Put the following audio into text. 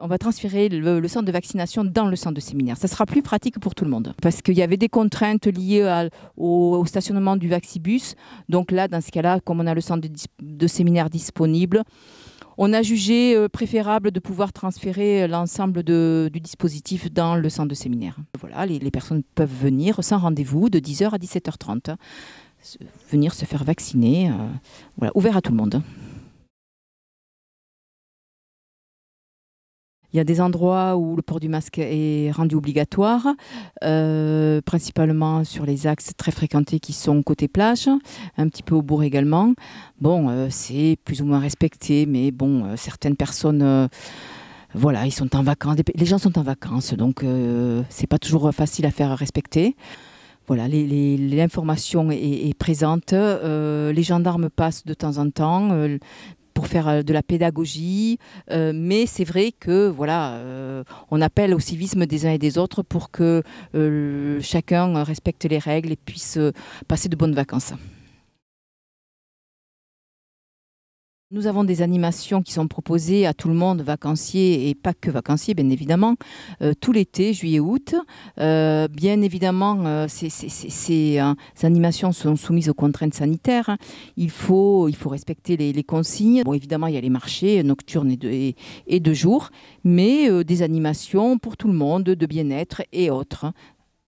On va transférer le, centre de vaccination dans le centre de séminaire. Ça sera plus pratique pour tout le monde parce qu'il y avait des contraintes liées au, stationnement du Vaxibus. Donc là, dans ce cas-là, comme on a le centre de, séminaire disponible, on a jugé euh, préférable de pouvoir transférer l'ensemble du dispositif dans le centre de séminaire. Voilà, les, personnes peuvent venir sans rendez-vous de 10h à 17h30, venir se faire vacciner, euh, voilà, ouvert à tout le monde. Il y a des endroits où le port du masque est rendu obligatoire, euh, principalement sur les axes très fréquentés qui sont côté plage, un petit peu au bourg également. Bon, euh, c'est plus ou moins respecté, mais bon, euh, certaines personnes voilà, ils sont en vacances. Les gens sont en vacances, donc c'est pas toujours facile à faire respecter. Voilà, l'information est, présente. les gendarmes passent de temps en temps faire euh, de la pédagogie. Euh, mais c'est vrai que voilà, euh, on appelle au civisme des uns et des autres pour que chacun respecte les règles et puisse passer de bonnes vacances. Nous avons des animations qui sont proposées à tout le monde, vacanciers et pas que vacanciers, bien évidemment, euh, tout l'été, juillet-août. Euh, bien évidemment, euh, ces, animations sont soumises aux contraintes sanitaires. Il faut, respecter les, consignes. Bon, évidemment, il y a les marchés nocturnes et et de jour, mais des animations pour tout le monde, de bien-être et autres.